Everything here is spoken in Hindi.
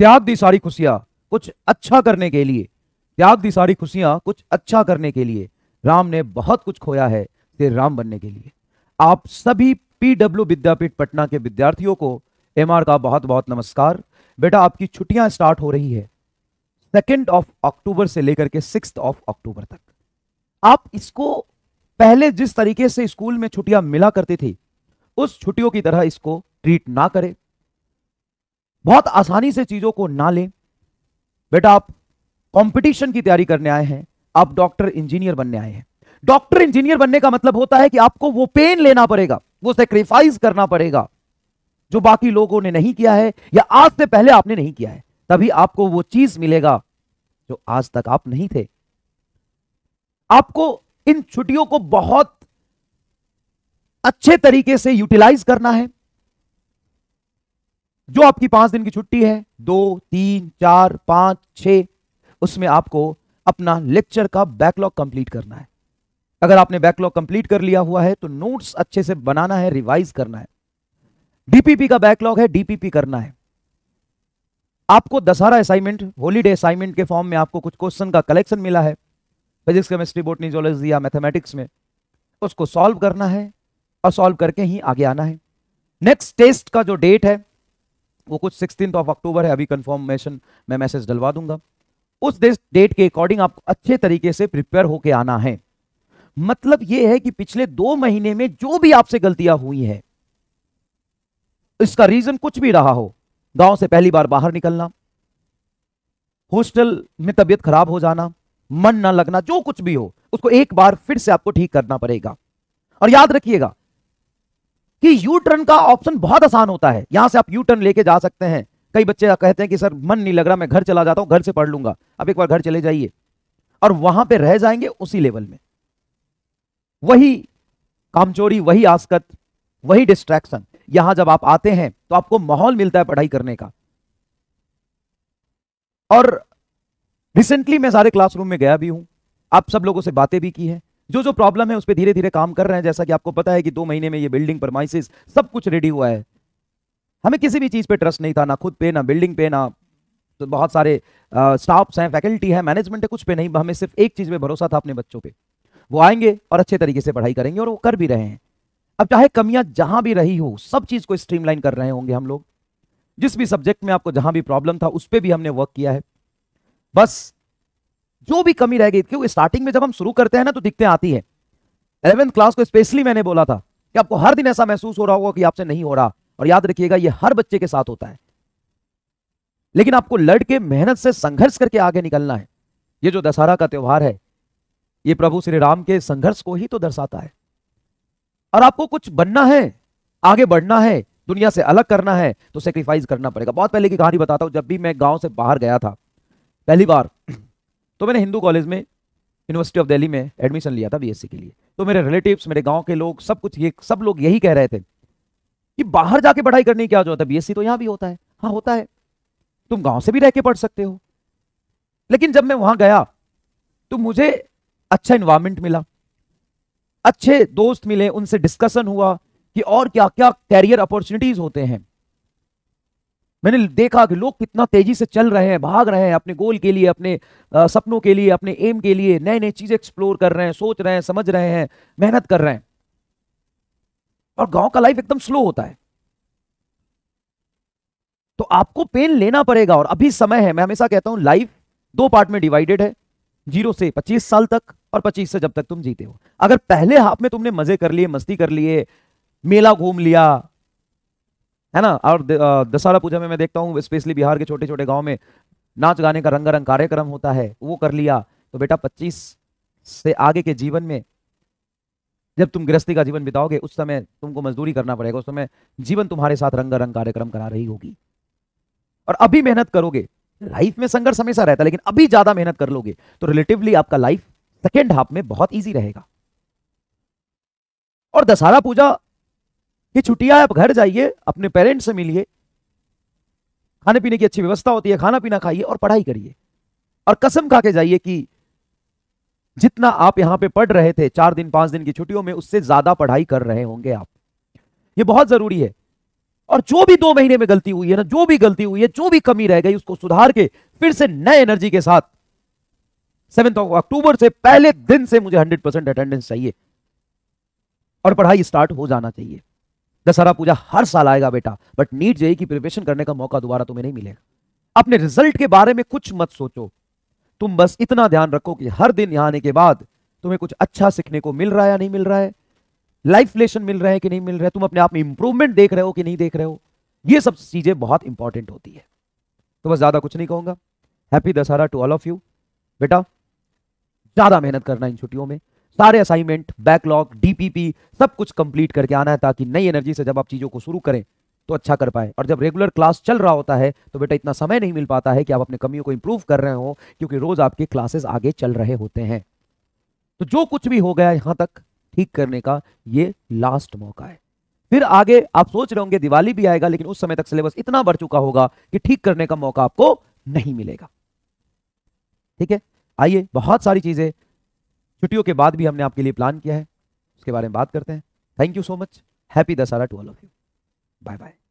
त्याग दी सारी खुशियां कुछ अच्छा करने के लिए त्याग दी सारी खुशियां कुछ अच्छा करने के लिए राम ने बहुत कुछ खोया है तेरे राम बनने के लिए आप सभी पीडब्ल्यू विद्यापीठ पटना के विद्यार्थियों को एमआर का बहुत बहुत नमस्कार बेटा आपकी छुट्टियां स्टार्ट हो रही है सेकेंड ऑफ अक्टूबर से लेकर के सिक्स ऑफ अक्टूबर तक आप इसको पहले जिस तरीके से स्कूल में छुट्टियां मिला करती थी उस छुट्टियों की तरह इसको ट्रीट ना करें बहुत आसानी से चीजों को ना लें बेटा आप कंपटीशन की तैयारी करने आए हैं आप डॉक्टर इंजीनियर बनने आए हैं डॉक्टर इंजीनियर बनने का मतलब होता है कि आपको वो पेन लेना पड़ेगा वो सेक्रीफाइस करना पड़ेगा जो बाकी लोगों ने नहीं किया है या आज से पहले आपने नहीं किया है तभी आपको वो चीज मिलेगा जो आज तक आप नहीं थे आपको इन छुट्टियों को बहुत अच्छे तरीके से यूटिलाइज करना है जो आपकी पांच दिन की छुट्टी है दो तीन चार पांच छ उसमें आपको अपना लेक्चर का बैकलॉग कंप्लीट करना है अगर आपने बैकलॉग कंप्लीट कर लिया हुआ है तो नोट्स अच्छे से बनाना है रिवाइज करना है डीपीपी का बैकलॉग है डीपीपी करना है आपको दशहरा असाइनमेंट होलीडे असाइनमेंट के फॉर्म में आपको कुछ क्वेश्चन का कलेक्शन मिला है फिजिक्स केमिस्ट्री बोटनी जोलॉजी या मैथमेटिक्स में उसको सॉल्व करना है और सॉल्व करके ही आगे आना है नेक्स्ट टेस्ट का जो डेट है वो कुछ सिक्सटीन ऑफ अक्टूबर है अभी कंफर्मेशन मैं मैसेज डलवा दूंगा उस डेट के अकॉर्डिंग आपको अच्छे तरीके से प्रिपेयर होके आना है मतलब यह है कि पिछले दो महीने में जो भी आपसे गलतियां हुई हैं इसका रीजन कुछ भी रहा हो गांव से पहली बार बाहर निकलना हॉस्टल में तबियत खराब हो जाना मन ना लगना जो कुछ भी हो उसको एक बार फिर से आपको ठीक करना पड़ेगा और याद रखिएगा कि यू टर्न का ऑप्शन बहुत आसान होता है यहां से आप यू टर्न लेके जा सकते हैं कई बच्चे कहते हैं कि सर मन नहीं लग रहा मैं घर चला जाता हूं घर से पढ़ लूंगा अब एक बार घर चले जाइए और वहां पे रह जाएंगे उसी लेवल में वही कामचोरी वही आसकत वही डिस्ट्रैक्शन यहां जब आप आते हैं तो आपको माहौल मिलता है पढ़ाई करने का और रिसेंटली मैं सारे क्लासरूम में गया भी हूं आप सब लोगों से बातें भी की हैं जो जो प्रॉब्लम है उस पर धीरे धीरे काम कर रहे हैं जैसा कि आपको पता है कि दो महीने में ये बिल्डिंग परमाइसिस सब कुछ रेडी हुआ है हमें किसी भी चीज़ पे ट्रस्ट नहीं था ना खुद पे ना बिल्डिंग पे ना तो बहुत सारे स्टाफ्स हैं फैकल्टी है मैनेजमेंट है कुछ पे नहीं हमें सिर्फ एक चीज़ पे भरोसा था अपने बच्चों पे वो आएंगे और अच्छे तरीके से पढ़ाई करेंगे और वो कर भी रहे हैं अब चाहे कमियां जहां भी रही हो सब चीज़ को स्ट्रीमलाइन कर रहे होंगे हम लोग जिस भी सब्जेक्ट में आपको जहां भी प्रॉब्लम था उस पर भी हमने वर्क किया है बस जो भी कमी रहेगी क्योंकि स्टार्टिंग में जब हम शुरू करते हैं ना तो दिक्कतें आती है एलेवेंथ क्लास को स्पेशली मैंने बोला था कि आपको हर दिन ऐसा महसूस हो रहा होगा कि आपसे नहीं हो रहा और याद रखिएगा ये हर बच्चे के साथ होता है लेकिन आपको लड़के मेहनत से संघर्ष करके आगे निकलना है ये जो दशहरा का त्यौहार है ये प्रभु श्री राम के संघर्ष को ही तो दर्शाता है और आपको कुछ बनना है आगे बढ़ना है दुनिया से अलग करना है तो सेक्रीफाइस करना पड़ेगा बहुत पहले की कहानी बताता हूं जब भी मैं गांव से बाहर गया था पहली बार तो मैंने हिंदू कॉलेज में यूनिवर्सिटी ऑफ दिल्ली में एडमिशन लिया था बीएससी के लिए तो मेरे रिलेटिव्स मेरे गांव के लोग सब कुछ ये सब लोग यही कह रहे थे कि बाहर जाके पढ़ाई करने क्या जरूरत है बीएससी तो यहां भी होता है हाँ होता है तुम गांव से भी रह के पढ़ सकते हो लेकिन जब मैं वहां गया तो मुझे अच्छा इन्वायरमेंट मिला अच्छे दोस्त मिले उनसे डिस्कशन हुआ कि और क्या क्या कैरियर अपॉर्चुनिटीज होते हैं मैंने देखा कि लोग कितना तेजी से चल रहे हैं भाग रहे हैं अपने गोल के लिए अपने आ, सपनों के लिए अपने एम के लिए नए नए चीजें एक्सप्लोर कर रहे हैं सोच रहे हैं समझ रहे हैं मेहनत कर रहे हैं और गांव का लाइफ एकदम स्लो होता है तो आपको पेन लेना पड़ेगा और अभी समय है मैं हमेशा कहता हूं लाइफ दो पार्ट में डिवाइडेड है जीरो से पच्चीस साल तक और पच्चीस से जब तक तुम जीते हो अगर पहले हाफ में तुमने मजे कर लिए मस्ती कर लिए मेला घूम लिया है ना और दशहरा पूजा में मैं देखता हूँ स्पेशली बिहार के छोटे छोटे गाँव में नाच गाने का रंगारंग कार्यक्रम होता है वो कर लिया तो बेटा पच्चीस से आगे के जीवन में जब तुम गृहस्थी का जीवन बिताओगे उस समय तुमको मजदूरी करना पड़ेगा उस समय जीवन तुम्हारे साथ रंगारंग कार्यक्रम करा रही होगी और अभी मेहनत करोगे लाइफ में संघर्ष हमेशा रहता है लेकिन अभी ज्यादा मेहनत कर लोगे तो रिलेटिवली आपका लाइफ सेकेंड हाफ में बहुत ईजी रहेगा और दशहरा पूजा ये छुट्टियां आप घर जाइए अपने पेरेंट्स से मिलिए खाने पीने की अच्छी व्यवस्था होती है खाना पीना खाइए और पढ़ाई करिए और कसम खा के जाइए कि जितना आप यहां पे पढ़ रहे थे चार दिन पांच दिन की छुट्टियों में उससे ज्यादा पढ़ाई कर रहे होंगे आप ये बहुत जरूरी है और जो भी दो महीने में गलती हुई है ना जो भी गलती हुई है जो भी कमी रह गई उसको सुधार के फिर से नए एनर्जी के साथ सेवेंथ ऑफ अक्टूबर से पहले दिन से मुझे हंड्रेड परसेंट अटेंडेंस चाहिए और पढ़ाई स्टार्ट हो जाना चाहिए दशहरा पूजा हर साल आएगा बेटा बट नीट जेई की प्रिपरेशन करने का मौका दोबारा तुम्हें नहीं मिलेगा अपने रिजल्ट के बारे में कुछ मत सोचो तुम बस इतना ध्यान रखो कि हर दिन यहां आने के बाद तुम्हें कुछ अच्छा सीखने को मिल रहा है या नहीं मिल रहा है लाइफ लेसन मिल रहा है कि नहीं मिल रहा है तुम अपने आप में इंप्रूवमेंट देख रहे हो कि नहीं देख रहे हो ये सब चीजें बहुत इंपॉर्टेंट होती है तो बस ज्यादा कुछ नहीं कहूंगा happy Dussehra to all of you बेटा ज्यादा मेहनत करना इन छुट्टियों में सारे असाइनमेंट बैकलॉग डीपीपी सब कुछ कंप्लीट करके आना है ताकि नई एनर्जी से जब आप चीज़ों को शुरू करें तो अच्छा कर पाए और जब रेगुलर क्लास चल रहा होता है तो बेटा इतना समय नहीं मिल पाता है कि आप अपने कमियों को इंप्रूव कर रहे हो क्योंकि रोज आपके क्लासेस आगे चल रहे होते हैं तो जो कुछ भी हो गया यहां तक ठीक करने का ये लास्ट मौका है फिर आगे आप सोच रहे होंगे दिवाली भी आएगा लेकिन उस समय तक सिलेबस इतना बढ़ चुका होगा कि ठीक करने का मौका आपको नहीं मिलेगा ठीक है आइए बहुत सारी चीजें छुट्टियों के बाद भी हमने आपके लिए प्लान किया है उसके बारे में बात करते हैं thank you so much happy Dussehra to all of you bye bye